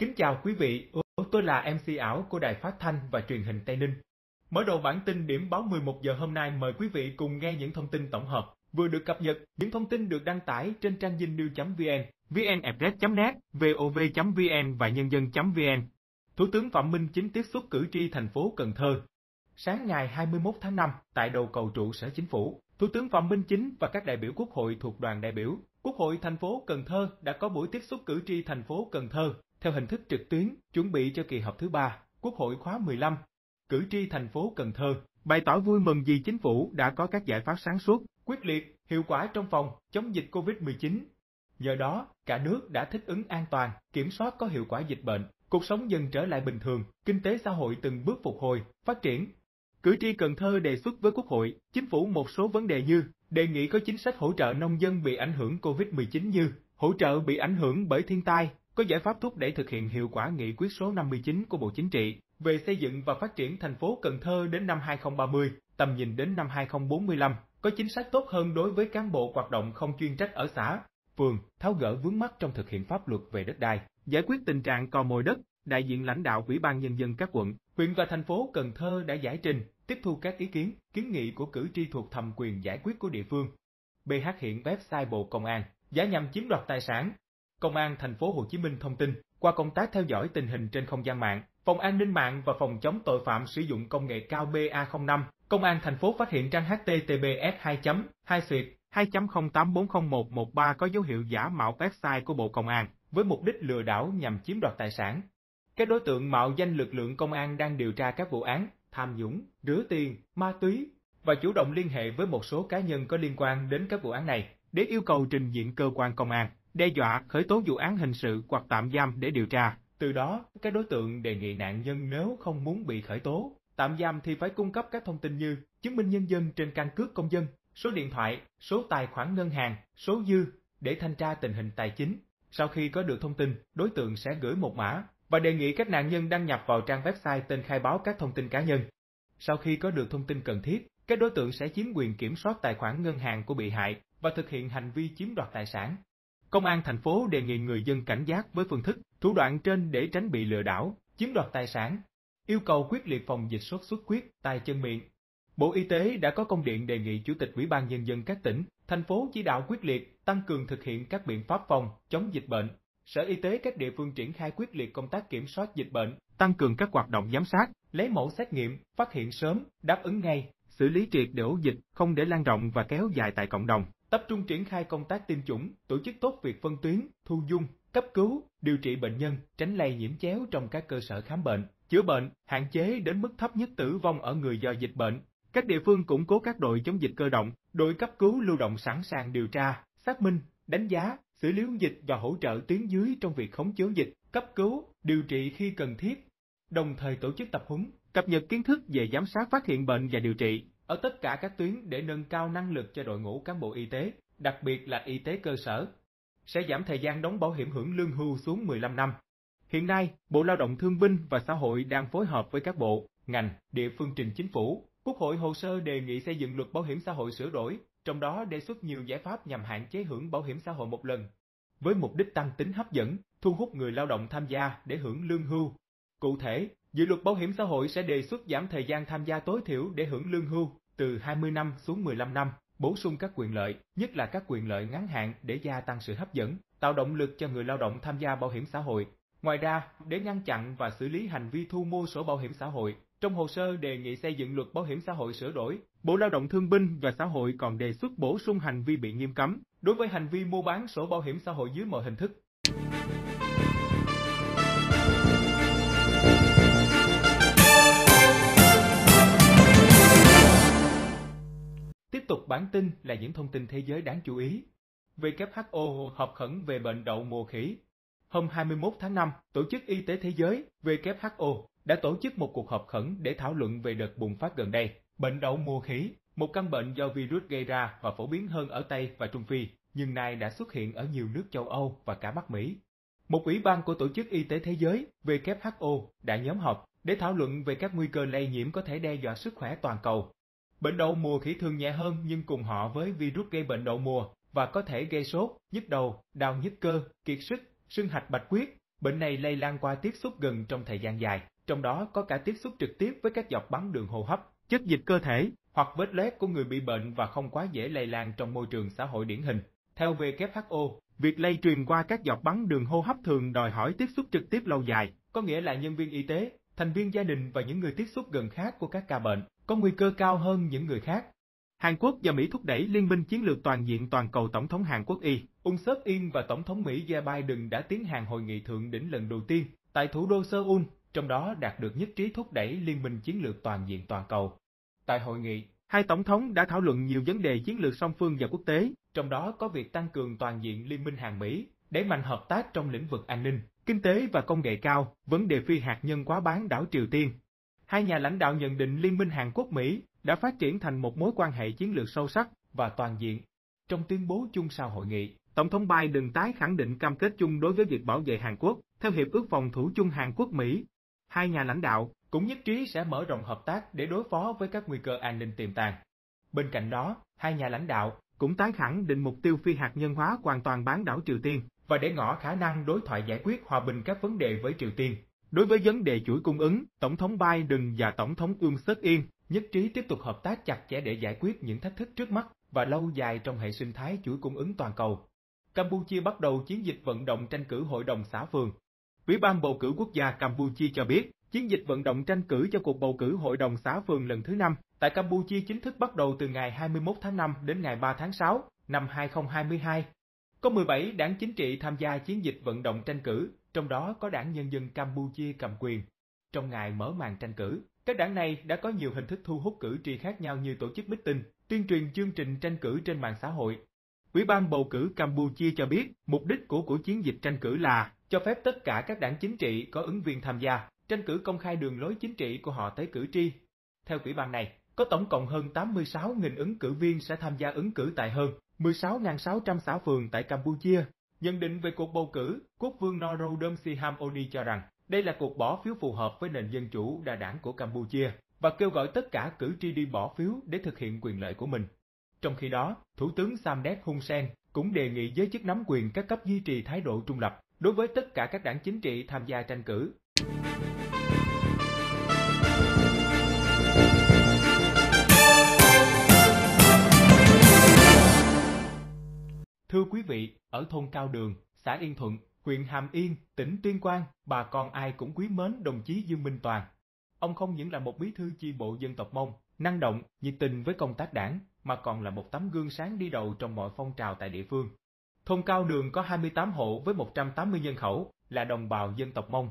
Kính chào quý vị, tôi là MC ảo của Đài Phát Thanh và Truyền hình Tây Ninh. Mở đầu bản tin điểm báo 11 giờ hôm nay mời quý vị cùng nghe những thông tin tổng hợp vừa được cập nhật, những thông tin được đăng tải trên trang dinh news.vn, vnexpress.net, vov.vn và nhân dân.vn. Thủ tướng Phạm Minh Chính tiếp xúc cử tri thành phố Cần Thơ. Sáng ngày 21 tháng 5, tại đầu cầu trụ sở chính phủ, Thủ tướng Phạm Minh Chính và các đại biểu Quốc hội thuộc đoàn đại biểu Quốc hội thành phố Cần Thơ đã có buổi tiếp xúc cử tri thành phố Cần Thơ theo hình thức trực tuyến, chuẩn bị cho kỳ họp thứ ba, Quốc hội khóa 15. Cử tri thành phố Cần Thơ bày tỏ vui mừng vì chính phủ đã có các giải pháp sáng suốt, quyết liệt, hiệu quả trong phòng chống dịch COVID-19. Nhờ đó, cả nước đã thích ứng an toàn, kiểm soát có hiệu quả dịch bệnh, cuộc sống dần trở lại bình thường, kinh tế xã hội từng bước phục hồi, phát triển. Cử tri Cần Thơ đề xuất với Quốc hội, chính phủ một số vấn đề như đề nghị có chính sách hỗ trợ nông dân bị ảnh hưởng COVID-19 như hỗ trợ bị ảnh hưởng bởi thiên tai, có giải pháp thúc đẩy thực hiện hiệu quả nghị quyết số 59 của Bộ Chính trị về xây dựng và phát triển thành phố Cần Thơ đến năm 2030, tầm nhìn đến năm 2045, có chính sách tốt hơn đối với cán bộ hoạt động không chuyên trách ở xã, phường, tháo gỡ vướng mắc trong thực hiện pháp luật về đất đai, giải quyết tình trạng cò mồi đất, đại diện lãnh đạo Ủy ban Nhân dân các quận, huyện và thành phố Cần Thơ đã giải trình, tiếp thu các ý kiến, kiến nghị của cử tri thuộc thẩm quyền giải quyết của địa phương. BH hiện website Bộ Công an, giả nhằm chiếm đoạt tài sản, Công an thành phố Hồ Chí Minh thông tin, qua công tác theo dõi tình hình trên không gian mạng, Phòng an ninh mạng và phòng chống tội phạm sử dụng công nghệ cao BA05, Công an thành phố phát hiện trang https 2 2 2.08401113 có dấu hiệu giả mạo website của Bộ Công an với mục đích lừa đảo nhằm chiếm đoạt tài sản. Các đối tượng mạo danh lực lượng công an đang điều tra các vụ án tham nhũng, rửa tiền, ma túy và chủ động liên hệ với một số cá nhân có liên quan đến các vụ án này để yêu cầu trình diện cơ quan công an đe dọa khởi tố vụ án hình sự hoặc tạm giam để điều tra. Từ đó, các đối tượng đề nghị nạn nhân nếu không muốn bị khởi tố, tạm giam thì phải cung cấp các thông tin như chứng minh nhân dân trên căn cước công dân, số điện thoại, số tài khoản ngân hàng, số dư để thanh tra tình hình tài chính. Sau khi có được thông tin, đối tượng sẽ gửi một mã và đề nghị các nạn nhân đăng nhập vào trang website tên khai báo các thông tin cá nhân. Sau khi có được thông tin cần thiết, các đối tượng sẽ chiếm quyền kiểm soát tài khoản ngân hàng của bị hại và thực hiện hành vi chiếm đoạt tài sản. Công an thành phố đề nghị người dân cảnh giác với phương thức, thủ đoạn trên để tránh bị lừa đảo, chiếm đoạt tài sản. Yêu cầu quyết liệt phòng dịch sốt xuất huyết, tay chân miệng. Bộ Y tế đã có công điện đề nghị Chủ tịch Ủy ban Nhân dân các tỉnh, thành phố chỉ đạo quyết liệt, tăng cường thực hiện các biện pháp phòng, chống dịch bệnh. Sở Y tế các địa phương triển khai quyết liệt công tác kiểm soát dịch bệnh, tăng cường các hoạt động giám sát, lấy mẫu xét nghiệm, phát hiện sớm, đáp ứng ngay, xử lý triệt để ổ dịch, không để lan rộng và kéo dài tại cộng đồng tập trung triển khai công tác tiêm chủng, tổ chức tốt việc phân tuyến, thu dung, cấp cứu, điều trị bệnh nhân, tránh lây nhiễm chéo trong các cơ sở khám bệnh, chữa bệnh, hạn chế đến mức thấp nhất tử vong ở người do dịch bệnh. Các địa phương củng cố các đội chống dịch cơ động, đội cấp cứu lưu động sẵn sàng điều tra, xác minh, đánh giá, xử lý dịch và hỗ trợ tuyến dưới trong việc khống chế dịch, cấp cứu, điều trị khi cần thiết. Đồng thời tổ chức tập huấn, cập nhật kiến thức về giám sát phát hiện bệnh và điều trị, ở tất cả các tuyến để nâng cao năng lực cho đội ngũ cán bộ y tế, đặc biệt là y tế cơ sở. Sẽ giảm thời gian đóng bảo hiểm hưởng lương hưu xuống 15 năm. Hiện nay, Bộ Lao động Thương binh và Xã hội đang phối hợp với các bộ, ngành, địa phương trình chính phủ, Quốc hội hồ sơ đề nghị xây dựng luật bảo hiểm xã hội sửa đổi, trong đó đề xuất nhiều giải pháp nhằm hạn chế hưởng bảo hiểm xã hội một lần, với mục đích tăng tính hấp dẫn, thu hút người lao động tham gia để hưởng lương hưu. Cụ thể, dự luật bảo hiểm xã hội sẽ đề xuất giảm thời gian tham gia tối thiểu để hưởng lương hưu từ 20 năm xuống 15 năm, bổ sung các quyền lợi, nhất là các quyền lợi ngắn hạn để gia tăng sự hấp dẫn, tạo động lực cho người lao động tham gia bảo hiểm xã hội. Ngoài ra, để ngăn chặn và xử lý hành vi thu mua sổ bảo hiểm xã hội, trong hồ sơ đề nghị xây dựng luật bảo hiểm xã hội sửa đổi, Bộ Lao động Thương binh và Xã hội còn đề xuất bổ sung hành vi bị nghiêm cấm đối với hành vi mua bán sổ bảo hiểm xã hội dưới mọi hình thức. bản tin là những thông tin thế giới đáng chú ý. WHO họp khẩn về bệnh đậu mùa khỉ. Hôm 21 tháng 5, Tổ chức Y tế Thế giới WHO đã tổ chức một cuộc họp khẩn để thảo luận về đợt bùng phát gần đây. Bệnh đậu mùa khỉ, một căn bệnh do virus gây ra và phổ biến hơn ở Tây và Trung Phi, nhưng nay đã xuất hiện ở nhiều nước châu Âu và cả Bắc Mỹ. Một ủy ban của Tổ chức Y tế Thế giới WHO đã nhóm họp để thảo luận về các nguy cơ lây nhiễm có thể đe dọa sức khỏe toàn cầu Bệnh đậu mùa khỉ thường nhẹ hơn nhưng cùng họ với virus gây bệnh đậu mùa và có thể gây sốt, nhức đầu, đau nhức cơ, kiệt sức, sưng hạch bạch huyết. Bệnh này lây lan qua tiếp xúc gần trong thời gian dài, trong đó có cả tiếp xúc trực tiếp với các giọt bắn đường hô hấp, chất dịch cơ thể hoặc vết loét của người bị bệnh và không quá dễ lây lan trong môi trường xã hội điển hình. Theo WHO, việc lây truyền qua các giọt bắn đường hô hấp thường đòi hỏi tiếp xúc trực tiếp lâu dài, có nghĩa là nhân viên y tế, thành viên gia đình và những người tiếp xúc gần khác của các ca bệnh có nguy cơ cao hơn những người khác. Hàn Quốc và Mỹ thúc đẩy liên minh chiến lược toàn diện toàn cầu Tổng thống Hàn Quốc Y, Ung Sớp In và Tổng thống Mỹ Joe Biden đã tiến hành hội nghị thượng đỉnh lần đầu tiên tại thủ đô Seoul, trong đó đạt được nhất trí thúc đẩy liên minh chiến lược toàn diện toàn cầu. Tại hội nghị, hai tổng thống đã thảo luận nhiều vấn đề chiến lược song phương và quốc tế, trong đó có việc tăng cường toàn diện liên minh hàng Mỹ, đẩy mạnh hợp tác trong lĩnh vực an ninh, kinh tế và công nghệ cao, vấn đề phi hạt nhân quá bán đảo Triều Tiên. Hai nhà lãnh đạo nhận định Liên minh Hàn Quốc-Mỹ đã phát triển thành một mối quan hệ chiến lược sâu sắc và toàn diện. Trong tuyên bố chung sau hội nghị, Tổng thống Biden tái khẳng định cam kết chung đối với việc bảo vệ Hàn Quốc theo Hiệp ước Phòng thủ chung Hàn Quốc-Mỹ. Hai nhà lãnh đạo cũng nhất trí sẽ mở rộng hợp tác để đối phó với các nguy cơ an ninh tiềm tàng. Bên cạnh đó, hai nhà lãnh đạo cũng tái khẳng định mục tiêu phi hạt nhân hóa hoàn toàn bán đảo Triều Tiên và để ngỏ khả năng đối thoại giải quyết hòa bình các vấn đề với Triều Tiên. Đối với vấn đề chuỗi cung ứng, Tổng thống Biden và Tổng thống Yoon Suk Yeol nhất trí tiếp tục hợp tác chặt chẽ để giải quyết những thách thức trước mắt và lâu dài trong hệ sinh thái chuỗi cung ứng toàn cầu. Campuchia bắt đầu chiến dịch vận động tranh cử hội đồng xã phường. Ủy ban bầu cử quốc gia Campuchia cho biết, chiến dịch vận động tranh cử cho cuộc bầu cử hội đồng xã phường lần thứ 5 tại Campuchia chính thức bắt đầu từ ngày 21 tháng 5 đến ngày 3 tháng 6 năm 2022 có 17 đảng chính trị tham gia chiến dịch vận động tranh cử, trong đó có đảng Nhân dân Campuchia cầm quyền. Trong ngày mở màn tranh cử, các đảng này đã có nhiều hình thức thu hút cử tri khác nhau như tổ chức tinh, tuyên truyền chương trình tranh cử trên mạng xã hội. Ủy ban bầu cử Campuchia cho biết, mục đích của cuộc chiến dịch tranh cử là cho phép tất cả các đảng chính trị có ứng viên tham gia, tranh cử công khai đường lối chính trị của họ tới cử tri. Theo ủy ban này, có tổng cộng hơn 86.000 ứng cử viên sẽ tham gia ứng cử tại hơn 16.600 xã phường tại Campuchia. Nhận định về cuộc bầu cử, quốc vương Norodom Sihamoni cho rằng đây là cuộc bỏ phiếu phù hợp với nền dân chủ đa đảng của Campuchia và kêu gọi tất cả cử tri đi bỏ phiếu để thực hiện quyền lợi của mình. Trong khi đó, Thủ tướng Samdech Hun Sen cũng đề nghị giới chức nắm quyền các cấp duy trì thái độ trung lập đối với tất cả các đảng chính trị tham gia tranh cử. Thưa quý vị, ở thôn Cao Đường, xã Yên Thuận, huyện Hàm Yên, tỉnh Tuyên Quang, bà con ai cũng quý mến đồng chí Dương Minh Toàn. Ông không những là một bí thư chi bộ dân tộc Mông, năng động, nhiệt tình với công tác đảng, mà còn là một tấm gương sáng đi đầu trong mọi phong trào tại địa phương. Thôn Cao Đường có 28 hộ với 180 nhân khẩu, là đồng bào dân tộc Mông.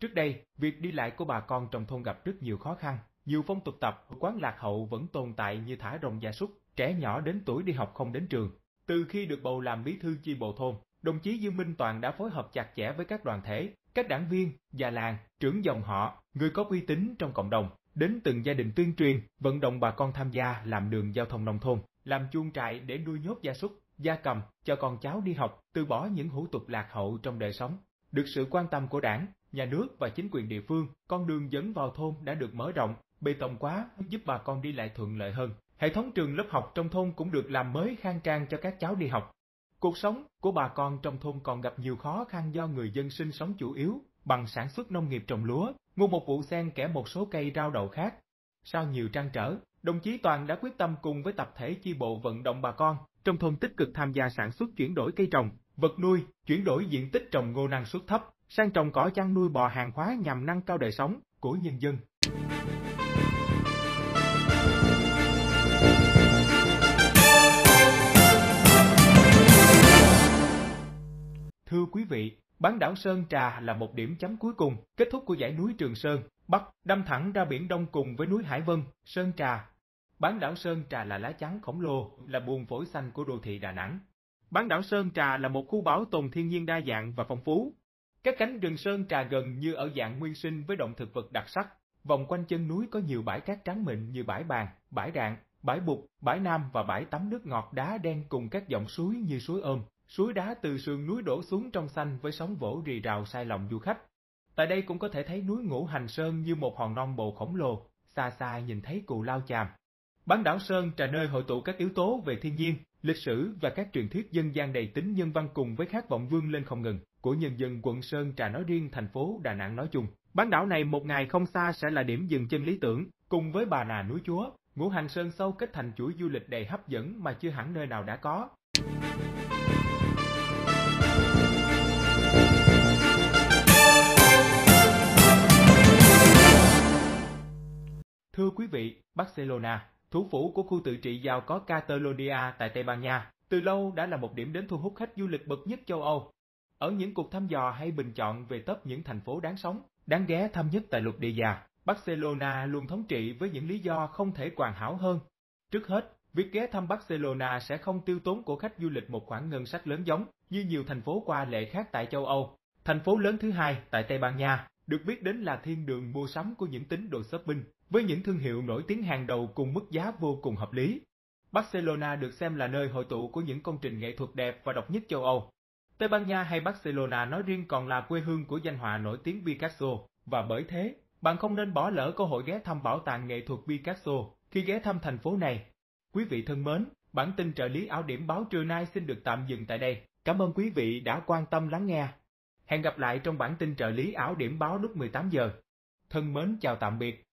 Trước đây, việc đi lại của bà con trong thôn gặp rất nhiều khó khăn, nhiều phong tục tập, quán lạc hậu vẫn tồn tại như thả rồng gia súc, trẻ nhỏ đến tuổi đi học không đến trường, từ khi được bầu làm bí thư chi bộ thôn, đồng chí Dương Minh Toàn đã phối hợp chặt chẽ với các đoàn thể, các đảng viên, già làng, trưởng dòng họ, người có uy tín trong cộng đồng, đến từng gia đình tuyên truyền, vận động bà con tham gia làm đường giao thông nông thôn, làm chuông trại để nuôi nhốt gia súc, gia cầm, cho con cháu đi học, từ bỏ những hủ tục lạc hậu trong đời sống. Được sự quan tâm của đảng, nhà nước và chính quyền địa phương, con đường dẫn vào thôn đã được mở rộng, bê tông quá giúp bà con đi lại thuận lợi hơn. Hệ thống trường lớp học trong thôn cũng được làm mới khang trang cho các cháu đi học. Cuộc sống của bà con trong thôn còn gặp nhiều khó khăn do người dân sinh sống chủ yếu bằng sản xuất nông nghiệp trồng lúa, mua một vụ sen kẻ một số cây rau đậu khác. Sau nhiều trăn trở, đồng chí Toàn đã quyết tâm cùng với tập thể chi bộ vận động bà con trong thôn tích cực tham gia sản xuất chuyển đổi cây trồng, vật nuôi, chuyển đổi diện tích trồng ngô năng suất thấp sang trồng cỏ chăn nuôi bò hàng hóa nhằm nâng cao đời sống của nhân dân. Thưa quý vị, bán đảo Sơn Trà là một điểm chấm cuối cùng, kết thúc của dãy núi Trường Sơn, Bắc, đâm thẳng ra biển Đông cùng với núi Hải Vân, Sơn Trà. Bán đảo Sơn Trà là lá chắn khổng lồ, là buồn phổi xanh của đô thị Đà Nẵng. Bán đảo Sơn Trà là một khu bảo tồn thiên nhiên đa dạng và phong phú. Các cánh rừng Sơn Trà gần như ở dạng nguyên sinh với động thực vật đặc sắc. Vòng quanh chân núi có nhiều bãi cát trắng mịn như bãi bàn, bãi đạn, bãi bục, bãi nam và bãi tắm nước ngọt đá đen cùng các dòng suối như suối ôm, Suối đá từ sườn núi đổ xuống trong xanh với sóng vỗ rì rào sai lòng du khách. Tại đây cũng có thể thấy núi Ngũ Hành Sơn như một hòn non bộ khổng lồ, xa xa nhìn thấy cù lao chàm. Bán đảo Sơn trà nơi hội tụ các yếu tố về thiên nhiên, lịch sử và các truyền thuyết dân gian đầy tính nhân văn cùng với khát vọng vươn lên không ngừng của nhân dân quận Sơn Trà nói riêng thành phố Đà Nẵng nói chung. Bán đảo này một ngày không xa sẽ là điểm dừng chân lý tưởng, cùng với bà nà núi chúa, ngũ hành sơn sâu kết thành chuỗi du lịch đầy hấp dẫn mà chưa hẳn nơi nào đã có. Thưa quý vị, Barcelona, thủ phủ của khu tự trị giàu có Catalonia tại Tây Ban Nha, từ lâu đã là một điểm đến thu hút khách du lịch bậc nhất châu Âu. Ở những cuộc thăm dò hay bình chọn về top những thành phố đáng sống, đáng ghé thăm nhất tại lục địa già, Barcelona luôn thống trị với những lý do không thể hoàn hảo hơn. Trước hết, việc ghé thăm Barcelona sẽ không tiêu tốn của khách du lịch một khoản ngân sách lớn giống như nhiều thành phố qua lệ khác tại châu Âu. Thành phố lớn thứ hai tại Tây Ban Nha, được biết đến là thiên đường mua sắm của những tín đồ shopping với những thương hiệu nổi tiếng hàng đầu cùng mức giá vô cùng hợp lý. Barcelona được xem là nơi hội tụ của những công trình nghệ thuật đẹp và độc nhất châu Âu. Tây Ban Nha hay Barcelona nói riêng còn là quê hương của danh họa nổi tiếng Picasso, và bởi thế, bạn không nên bỏ lỡ cơ hội ghé thăm bảo tàng nghệ thuật Picasso khi ghé thăm thành phố này. Quý vị thân mến, bản tin trợ lý áo điểm báo trưa nay xin được tạm dừng tại đây. Cảm ơn quý vị đã quan tâm lắng nghe. Hẹn gặp lại trong bản tin trợ lý áo điểm báo lúc 18 giờ. Thân mến chào tạm biệt.